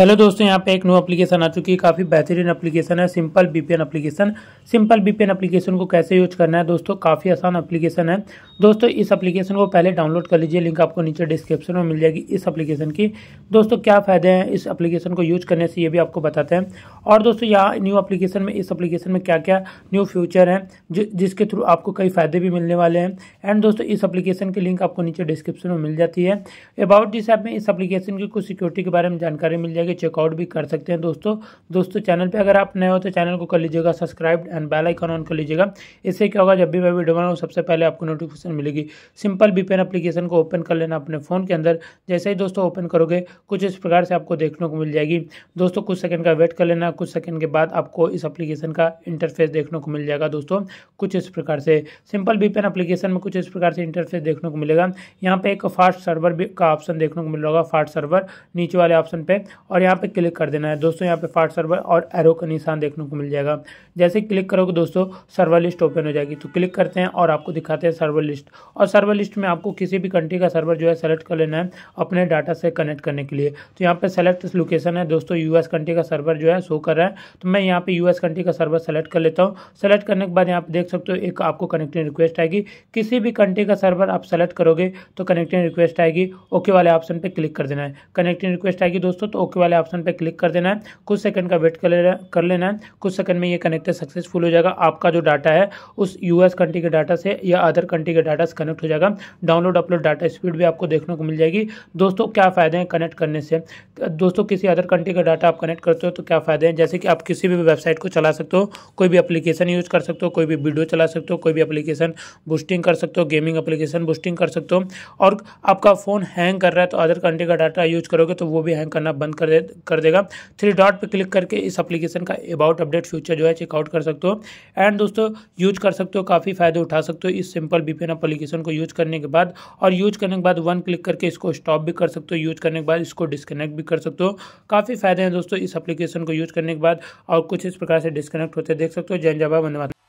hello दोस्तों यहाँ पे एक न्यू एप्लीकेशन आ चुकी है काफ़ी बेहतरीन एप्लीकेशन है simple BPN application simple BPN application को कैसे यूज करना है दोस्तों काफ़ी आसान एप्लीकेशन है दोस्तों इस एप्लीकेशन को पहले डाउनलोड कर लीजिए लिंक आपको नीचे डिस्क्रिप्शन में मिल जाएगी इस एप्लीकेशन की दोस्तों क्या फ़ायदे हैं इस एप्लीकेशन को यूज करने से ये भी आपको बताते हैं और दोस्तों यहाँ न्यू अप्लीकेशन में इस अप्लीकेशन में क्या क्या न्यू फ्यूचर हैं जिसके थ्रू आपको कई फ़ायदे भी मिलने वाले हैं एंड दोस्तों इस अप्लीकेशन की लिंक आपको नीचे डिस्क्रिप्शन में मिल जाती है अबाउट दिस ऐप में इस अप्लीकेशन की कुछ सिक्योरिटी के बारे में जानकारी मिल जाएगी के चेकआउट भी कर सकते हैं दोस्तों दोस्तों चैनल पे अगर आप नए हो तो चैनल को कर लीजिएगा subscribe and bell icon on कर लीजिएगा इससे क्या होगा जब भी मैं वीडियो बनाऊँ सबसे पहले आपको नोटिफिकेशन मिलेगी सिंपल बीपेन एप्लीकेशन को ओपन कर लेना अपने फ़ोन के अंदर जैसे ही दोस्तों ओपन करोगे कुछ इस प्रकार से आपको देखने को मिल जाएगी दोस्तों कुछ सेकेंड का वेट कर लेना कुछ सेकंड के बाद आपको इस एप्लीकेशन का इंटरफेस देखने को मिल जाएगा दोस्तों कुछ इस प्रकार से सिंपल बीपेन एप्लीकेशन में कुछ इस प्रकार से इंटरफेस देखने को मिलेगा यहाँ पे एक फास्ट सर्वर का ऑप्शन देखने को मिल रहा होगा फास्ट सर्वर नीचे वाले ऑप्शन पे और यहाँ पे क्लिक कर देना है दोस्तों यहाँ पे फाट सर्वर और एरो का निशान देखने को मिल जाएगा जैसे क्लिक करोगे दोस्तों सर्वर लिस्ट ओपन हो जाएगी तो क्लिक करते हैं और आपको दिखाते हैं सर्वर लिस्ट और सर्वर लिस्ट में आपको किसी भी कंट्री का सर्वर जो है सेलेक्ट कर लेना है अपने डाटा से कनेक्ट करने के लिए तो यहाँ पर सेलेक्ट लोकेशन है दोस्तों यू कंट्री का सर्वर जो है शो कर रहा है तो मैं यहाँ पर यू कंट्री का सर्वर सेलेक्ट कर लेता हूँ सेलेक्ट करने के बाद यहाँ पर देख सकते हो एक आपको कनेक्टिंग रिक्वेस्ट आएगी किसी भी कंट्री का सर्वर आप सेलेक्ट करोगे तो कनेक्टिंग रिक्वेस्ट आएगी ओके वाले ऑप्शन पर क्लिक कर देना है कनेक्टिंग रिक्वेस्ट आएगी दोस्तों तो ओके वाले ऑप्शन पर क्लिक कर देना है कुछ सेकंड का वेट कर लेना कर लेना है कुछ सेकंड में ये कनेक्टर सक्सेसफुल हो जाएगा आपका जो डाटा है उस यूएस कंट्री के डाटा से या अदर कंट्री के डाटा से कनेक्ट हो जाएगा डाउनलोड अपलोड डाटा स्पीड भी आपको देखने को मिल जाएगी दोस्तों क्या फ़ायदे हैं कनेक्ट करने से दोस्तों किसी अदर कंट्री का डाटा आप कनेक्ट करते हो तो क्या फ़ायदे हैं जैसे कि आप किसी भी वेबसाइट को चला सकते हो कोई भी अपलीकेशन यूज़ कर सकते हो कोई भी वीडियो चला सकते हो कोई भी अपलीकेशन बूस्टिंग कर सकते हो गेमिंग एप्लीकेशन बूस्टिंग कर सकते हो और आपका फ़ोन हैंग कर रहा है तो अदर कंट्री का डाटा यूज करोगे तो वो भी हैंग करना बंद कर दे कर देगा थ्री डॉट पे क्लिक करके इस एप्लीकेशन का अबाउट अपडेट फ्यूचर जो है चेकआउट कर सकते हो एंड दोस्तों यूज कर सकते हो काफ़ी फ़ायदे उठा सकते हो इस सिंपल बी एप्लीकेशन को यूज करने के बाद और यूज करने के बाद वन क्लिक करके इसको स्टॉप भी कर सकते हो यूज करने के बाद इसको डिस्कनेक्ट भी कर सकते हो काफ़ी फ़ायदे हैं दोस्तों इस एप्लीकेशन को यूज करने के बाद और कुछ इस प्रकार से डिस्कनेक्ट होते देख सकते हो जैन जवाब धन्यवाद